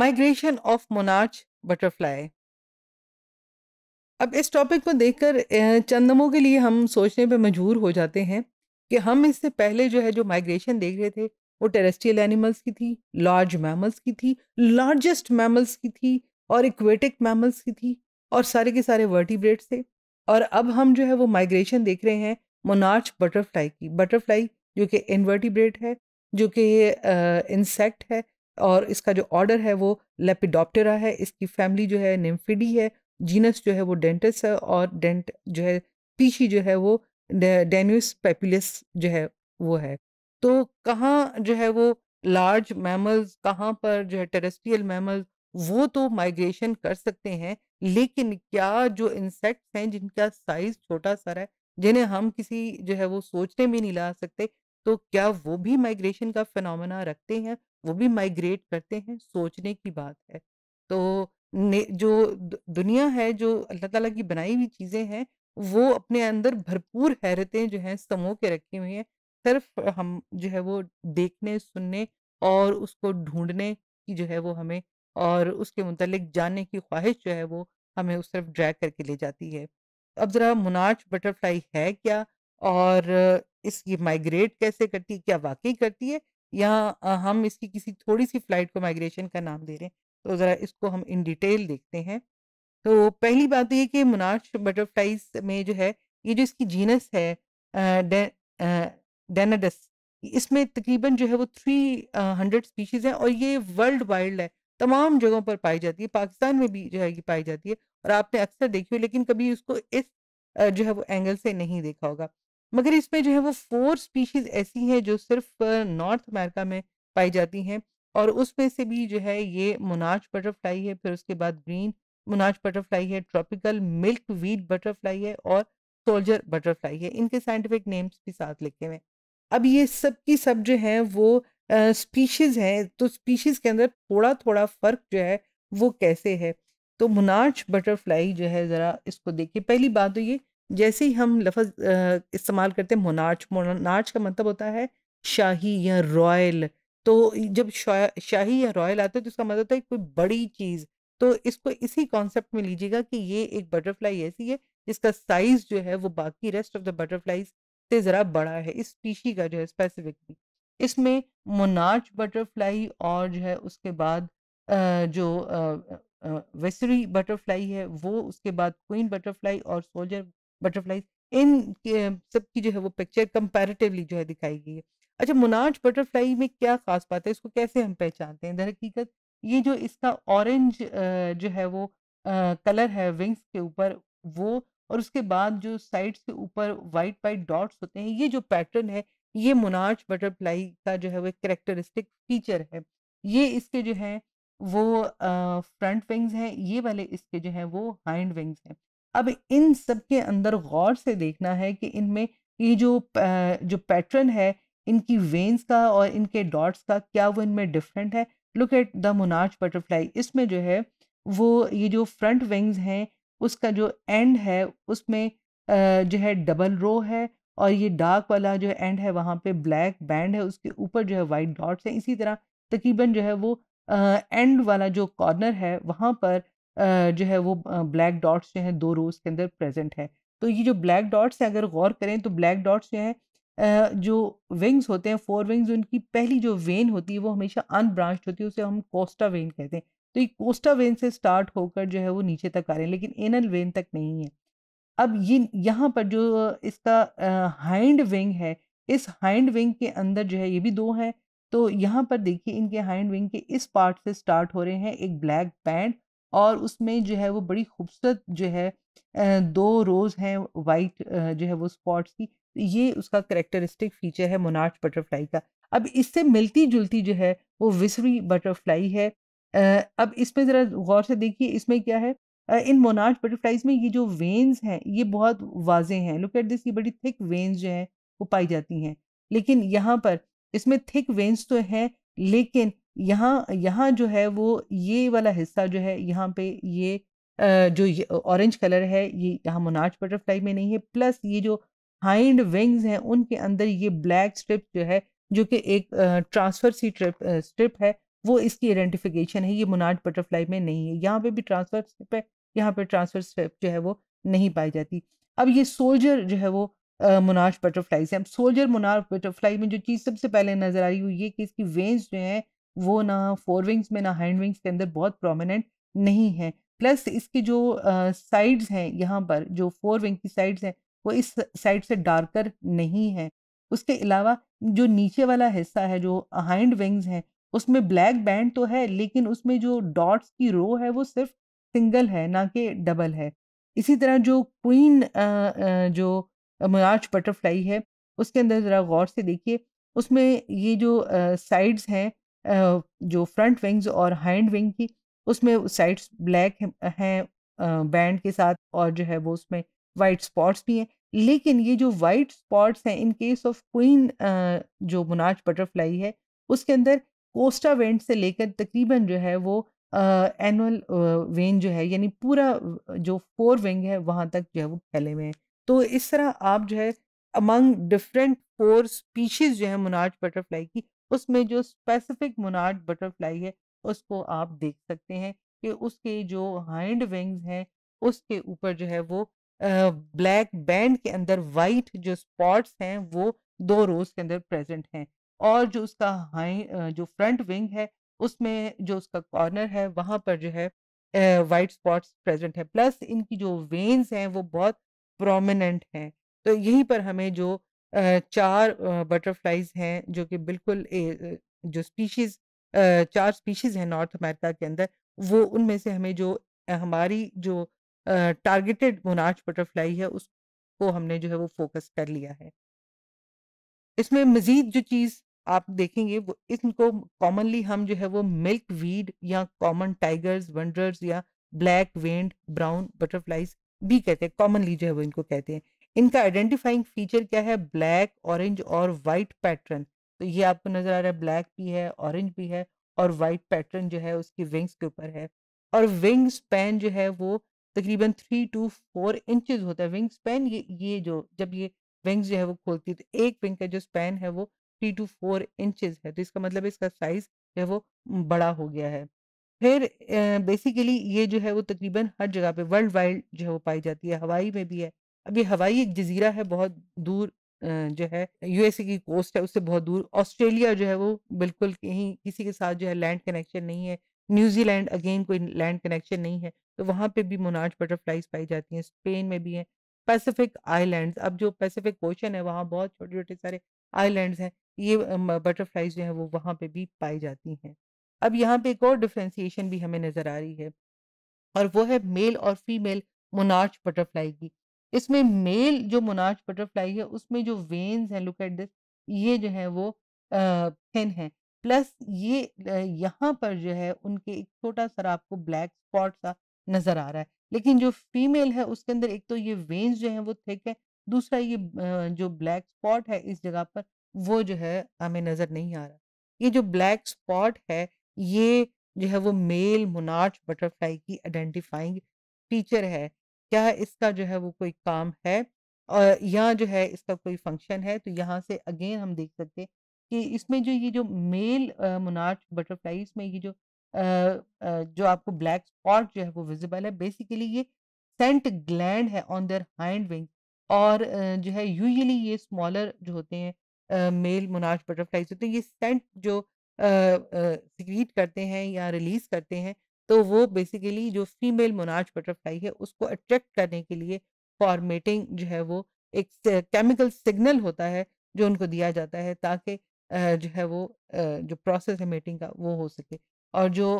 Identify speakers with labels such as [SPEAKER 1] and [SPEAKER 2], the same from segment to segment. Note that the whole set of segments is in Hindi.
[SPEAKER 1] माइग्रेशन ऑफ मोनार्च बटरफ्लाई अब इस टॉपिक को देखकर चंदमों के लिए हम सोचने पे मजबूर हो जाते हैं कि हम इससे पहले जो है जो माइग्रेशन देख रहे थे वो टेरेस्ट्रियल एनिमल्स की थी लार्ज मैमल्स की थी लार्जेस्ट मैमल्स की थी और इक्वेटिक मैमल्स की थी और सारे के सारे वर्टिब्रेट थे और अब हम जो है वो माइग्रेशन देख रहे हैं मोनार्च बटरफ्लाई की बटरफ्लाई जो कि इनवर्टिब्रेट है जो कि इंसेक्ट है और इसका जो ऑर्डर है वो लेपिडोप्टेरा है इसकी फैमिली जो है निम्फिडी है जीनस जो है वो डेंटस है और डेंट जो है पीछी जो है वो डेन्यूस पेपिलस जो है वो है तो कहाँ जो है वो लार्ज मैमल्स कहाँ पर जो है टेरेस्ट्रियल मैमल्स वो तो माइग्रेशन कर सकते हैं लेकिन क्या जो इंसेक्ट्स हैं जिनका साइज छोटा सा है जिन्हें हम किसी जो है वो सोचने में नहीं ला सकते तो क्या वो भी माइग्रेशन का फिनमिना रखते हैं वो भी माइग्रेट करते हैं सोचने की बात है तो ने, जो दुनिया है जो अल्लाह ताला की बनाई हुई चीज़ें हैं वो अपने अंदर भरपूर हैरतें जो हैं समो के रखी हुई हैं सिर्फ हम जो है वो देखने सुनने और उसको ढूंढने की जो है वो हमें और उसके मुतलिक जानने की ख्वाहिश जो है वो हमें उस तरफ ड्रैग करके ले जाती है अब ज़रा मोनार्च बटरफ्लाई है क्या और इस ये माइग्रेट कैसे करती है क्या वाकई करती है यहाँ हम इसकी किसी थोड़ी सी फ्लाइट को माइग्रेशन का नाम दे रहे हैं तो ज़रा इसको हम इन डिटेल देखते हैं तो पहली बात तो ये कि मुनाश बटरफ्लाइज में जो है ये जो इसकी जीनस है डेनाडस दे, इसमें तकरीबन जो है वो थ्री हंड्रेड स्पीशीज़ हैं और ये वर्ल्ड वाइल्ड है तमाम जगहों पर पाई जाती है पाकिस्तान में भी जो है ये पाई जाती है और आपने अक्सर देखी हो लेकिन कभी उसको इस जो है वो एंगल से नहीं देखा होगा मगर इसमें जो है वो फोर स्पीशीज ऐसी हैं जो सिर्फ नॉर्थ अमेरिका में पाई जाती हैं और उसमें से भी जो है ये मुनाज बटरफ्लाई है फिर उसके बाद ग्रीन मुनाज बटरफ्लाई है ट्रॉपिकल मिल्क वीट बटरफ्लाई है और सोल्जर बटरफ्लाई है इनके साइंटिफिक नेम्स भी साथ लिखे हुए अब ये सब की सब जो है वो स्पीशीज़ हैं तो स्पीशीज़ के अंदर थोड़ा थोड़ा फ़र्क जो है वो कैसे है तो मुनाज बटरफ्लाई जो है ज़रा इसको देखिए पहली बात तो ये जैसे ही हम लफज इस्तेमाल करते हैं मोनार्च मोनार्च का मतलब होता है शाही या रॉयल तो जब शा, शाही या रॉयल आता है तो इसका मतलब होता है कोई बड़ी चीज़ तो इसको इसी कॉन्सेप्ट में लीजिएगा कि ये एक बटरफ्लाई ऐसी है जिसका साइज जो है वो बाकी रेस्ट ऑफ द बटरफ्लाईज से ज़रा बड़ा है इस स्पीशी का जो है स्पेसिफिकली इसमें मोनार्च बटरफ्लाई और जो है उसके बाद जो वेसरी बटरफ्लाई है वो उसके बाद क्वीन बटरफ्लाई और सोल्जर बटरफ्लाईज इन सब की जो है वो पिक्चर कंपैरेटिवली जो है दिखाई गई है अच्छा मुनाज बटरफ्लाई में क्या खास बात है इसको कैसे हम पहचानते हैं दरहकीकत ये जो इसका ऑरेंज जो है वो कलर है विंग्स के ऊपर वो और उसके बाद जो साइड्स के ऊपर वाइट वाइट डॉट्स होते हैं ये जो पैटर्न है ये मुनाज बटरफ्लाई का जो है वो एक करेक्टरिस्टिक फीचर है ये इसके जो है वो फ्रंट विंग्स हैं ये वाले इसके जो है वो हाइंड विंग्स हैं अब इन सब के अंदर गौर से देखना है कि इनमें ये जो जो पैटर्न है इनकी वेंस का और इनके डॉट्स का क्या वो इनमें डिफरेंट है look at the monarch butterfly इसमें जो है वो ये जो फ्रंट विंग्स हैं उसका जो एंड है उसमें जो है डबल रो है और ये डार्क वाला जो एंड है वहाँ पे ब्लैक बैंड है उसके ऊपर जो है वाइट डॉट्स हैं इसी तरह तकरीबन जो है वो एंड वाला जो कॉर्नर है वहाँ पर जो है वो ब्लैक डॉट्स जो हैं दो रोज़ के अंदर प्रेजेंट है तो ये जो ब्लैक डॉट्स हैं अगर गौर करें तो ब्लैक डॉट्स जो हैं जो विंग्स होते हैं फोर विंग्स उनकी पहली जो वेन होती है वो हमेशा अनब्रांच होती है उसे हम कोस्टा वेन कहते हैं तो ये कोस्टा वेन से स्टार्ट होकर जो है वो नीचे तक आ रहे हैं लेकिन एनल वेन तक नहीं है अब ये यहाँ पर जो इसका हाइंड विंग है इस हाइंड विंग के अंदर जो है ये भी दो हैं तो यहाँ पर देखिए इनके हाइंड विंग के इस पार्ट से स्टार्ट हो रहे हैं एक ब्लैक बैंड और उसमें जो है वो बड़ी खूबसूरत जो है दो रोज़ हैं वाइट जो है वो स्पॉट्स की ये उसका करेक्टरिस्टिक फीचर है मोनार्च बटरफ्लाई का अब इससे मिलती जुलती जो है वो विसरी बटरफ्लाई है अब इसमें ज़रा गौर से देखिए इसमें क्या है इन मोनार्च बटरफ्लाइज में ये जो वेन्स हैं ये बहुत वाजे हैं लुक एट दिस ये बड़ी थिक वेन्स जो हैं वो पाई जाती हैं लेकिन यहाँ पर इसमें थिक वेन्स तो हैं लेकिन यहाँ यहाँ जो है वो ये वाला हिस्सा जो है यहाँ पे ये जो ऑरेंज कलर है ये यहाँ मोनार्च बटरफ्लाई में नहीं है प्लस ये जो हाइंड विंग्स हैं उनके अंदर ये ब्लैक स्ट्रिप जो है जो कि एक ट्रांसफर सी ट्रिप स्ट्रिप है वो इसकी आइडेंटिफिकेशन है ये मोनार्च बटरफ्लाई में नहीं है यहाँ पे भी ट्रांसफर स्ट्रिप है यहाँ पे ट्रांसफर स्ट्रिप जो है वो नहीं पाई जाती अब ये सोल्जर जो है वो मोनार्च बटरफ्लाई से अब सोल्जर मोनार्च बटरफ्लाई में जो चीज़ सबसे पहले नज़र आ रही हुई है कि इसकी वेंस जो हैं वो ना फोर विंग्स में ना हैंड विंग्स के अंदर बहुत प्रोमिनेंट नहीं है प्लस इसकी जो साइड्स हैं यहाँ पर जो फोर विंग की साइड्स हैं वो इस साइड से डार्कर नहीं है उसके अलावा जो नीचे वाला हिस्सा है जो हाइंड विंग्स हैं उसमें ब्लैक बैंड तो है लेकिन उसमें जो डॉट्स की रो है वो सिर्फ सिंगल है ना कि डबल है इसी तरह जो क्वीन जो मार्च बटरफ्लाई है उसके अंदर ज़रा गौर से देखिए उसमें ये जो साइड्स हैं जो फ्रंट विंग्स और हैंड विंग की उसमें साइड्स ब्लैक हैं बैंड के साथ और जो है वो उसमें वाइट स्पॉट्स भी हैं लेकिन ये जो वाइट स्पॉट्स हैं इन केस ऑफ क्वीन जो मुनाज बटरफ्लाई है उसके अंदर कोस्टा वेंट से लेकर तकरीबन जो है वो एनुअल वेन जो है यानी पूरा जो फोर विंग है वहाँ तक जो है वो फैले हुए हैं तो इस तरह आप जो है अमंग डिफरेंट फोर स्पीशीज जो है मुनार्ड बटरफ्लाई की उसमें जो स्पेसिफिक मोनाट बटरफ्लाई है उसको आप देख सकते हैं कि उसके जो हाइंड विंग्स हैं उसके ऊपर जो है वो ब्लैक बैंड के अंदर वाइट जो स्पॉट्स हैं वो दो रोज के अंदर प्रेजेंट हैं और जो उसका हाई जो फ्रंट विंग है उसमें जो उसका कॉर्नर है वहां पर जो है वाइट स्पॉट्स प्रेजेंट है प्लस इनकी जो वेन्स हैं वो बहुत प्रोमिनेंट हैं तो यहीं पर हमें जो चार बटरफ्लाइज हैं जो कि बिल्कुल ए, जो स्पीशीज चार स्पीशीज हैं नॉर्थ अमेरिका के अंदर वो उनमें से हमें जो हमारी जो टारगेटेड मोनार्च बटरफ्लाई है उसको हमने जो है वो फोकस कर लिया है इसमें मज़ीद जो चीज़ आप देखेंगे वो इनको कॉमनली हम जो है वो मिल्क वीड या कॉमन टाइगर्स वंडर्स या ब्लैक वेंड ब्राउन बटरफ्लाइज भी कहते हैं कॉमनली जो है वो इनको कहते हैं इनका आइडेंटिफाइंग फीचर क्या है ब्लैक ऑरेंज और वाइट पैटर्न तो ये आपको नजर आ रहा है ब्लैक भी है ऑरेंज भी है और वाइट पैटर्न जो है उसकी विंग्स के ऊपर है और विंग स्पैन जो है वो तकरीबन थ्री टू फोर इंचज होता है विंग स्पैन ये ये जो जब ये विंग्स जो है वो खोलती है तो एक विंग का जो स्पैन है वो थ्री टू फोर इंचज है तो इसका मतलब इसका साइज जो है वो बड़ा हो गया है फिर बेसिकली ये जो है वो तकरीबन हर जगह पे वर्ल्ड वाइड जो है वो पाई जाती है हवाई में भी है अब ये हवाई एक जजीरा है बहुत दूर जो है यूएसए की कोस्ट है उससे बहुत दूर ऑस्ट्रेलिया जो है वो बिल्कुल कहीं किसी के साथ जो है लैंड कनेक्शन नहीं है न्यूजीलैंड अगेन कोई लैंड कनेक्शन नहीं है तो वहाँ पे भी मोनार्च बटरफ्लाइज पाई जाती हैं स्पेन में भी है पैसिफिक आइलैंड्स अब जो पैसिफिक ओशन है वहाँ बहुत छोटे छोटे सारे आईलैंड हैं ये बटरफ्लाइज जो है वो वहाँ पे भी पाई जाती हैं अब यहाँ पे एक और डिफ्रेंसीशन भी हमें नज़र आ रही है और वो है मेल और फीमेल मोनार्च बटरफ्लाई की इसमें मेल जो मोनार्च बटरफ्लाई है उसमें जो वेन्स हैं लुक एट दिस ये जो है वो थिन है प्लस ये यहाँ पर जो है उनके एक छोटा सा आपको ब्लैक स्पॉट सा नज़र आ रहा है लेकिन जो फीमेल है उसके अंदर एक तो ये वेन्स जो है वो थिक है दूसरा ये जो ब्लैक स्पॉट है इस जगह पर वो जो है हमें नज़र नहीं आ रहा ये जो ब्लैक स्पॉट है ये जो है वो मेल मोनार्च बटरफ्लाई की आइडेंटिफाइंग फीचर है क्या इसका जो है वो कोई काम है और या जो है इसका कोई फंक्शन है तो यहाँ से अगेन हम देख सकते हैं कि इसमें जो ये जो मेल मोनार्च बटरफ्लाईज में ये जो आ, आ, जो आपको ब्लैक स्पॉट जो है वो विजिबल है बेसिकली ये सेंट ग्लैंड है ऑन दर हाइंड विंग और जो है यूजली ये स्मॉलर जो होते हैं मेल मोनार्च बटरफ्लाईज होते हैं ये सेंट जो सिक्रीट करते हैं या रिलीज करते हैं तो वो बेसिकली जो फीमेल मोनार्च बटरफ्लाई है उसको अट्रैक्ट करने के लिए फॉर्मेटिंग जो है वो एक केमिकल सिग्नल होता है जो उनको दिया जाता है ताकि जो है वो जो प्रोसेस है मेटिंग का वो हो सके और जो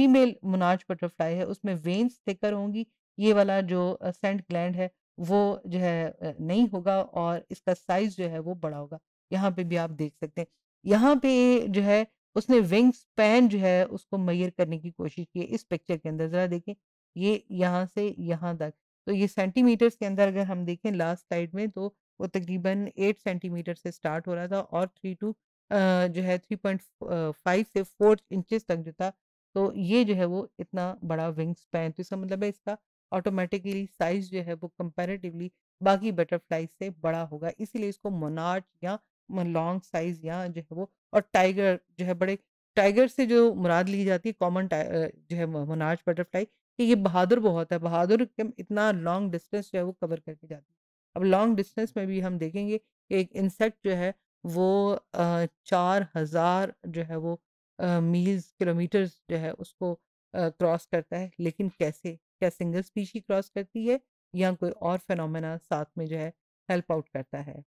[SPEAKER 1] फीमेल मोनार्च बटरफ्लाई है उसमें वेन्स थिकर होंगी ये वाला जो सेंट ग्लैंड है वो जो है नहीं होगा और इसका साइज जो है वो बड़ा होगा यहाँ पे भी आप देख सकते हैं यहाँ पे जो है उसने विंग्स पैन जो है उसको मैयर करने की कोशिश की इस पिक्चर के अंदर ज़रा देखें ये यहाँ से यहाँ तक तो ये सेंटीमीटर्स के अंदर अगर हम देखें लास्ट साइड में तो वो तकरीबन एट सेंटीमीटर से स्टार्ट हो रहा था और थ्री टू जो है थ्री पॉइंट फाइव से फोर इंचज तक जो था तो ये जो है वो इतना बड़ा विंग्स पैन तो इसका मतलब है इसका ऑटोमेटिकली साइज जो है वो कंपेरेटिवली बाकी बटरफ्लाई से बड़ा होगा इसीलिए इसको मोनार्च या लॉन्ग साइज या जो है वो और टाइगर जो है बड़े टाइगर से जो मुराद ली जाती है कॉमन जो है मोनार्च बटरफ्लाई कि ये बहादुर बहुत है बहादुर इतना लॉन्ग डिस्टेंस जो है वो कवर करके जाती है अब लॉन्ग डिस्टेंस में भी हम देखेंगे कि एक इंसेक्ट जो है वो चार हज़ार जो है वो मील्स किलोमीटर्स जो है उसको क्रॉस करता है लेकिन कैसे क्या सिंगल स्पीशी क्रॉस करती है या कोई और फेनोमेना साथ में जो है हेल्प आउट करता है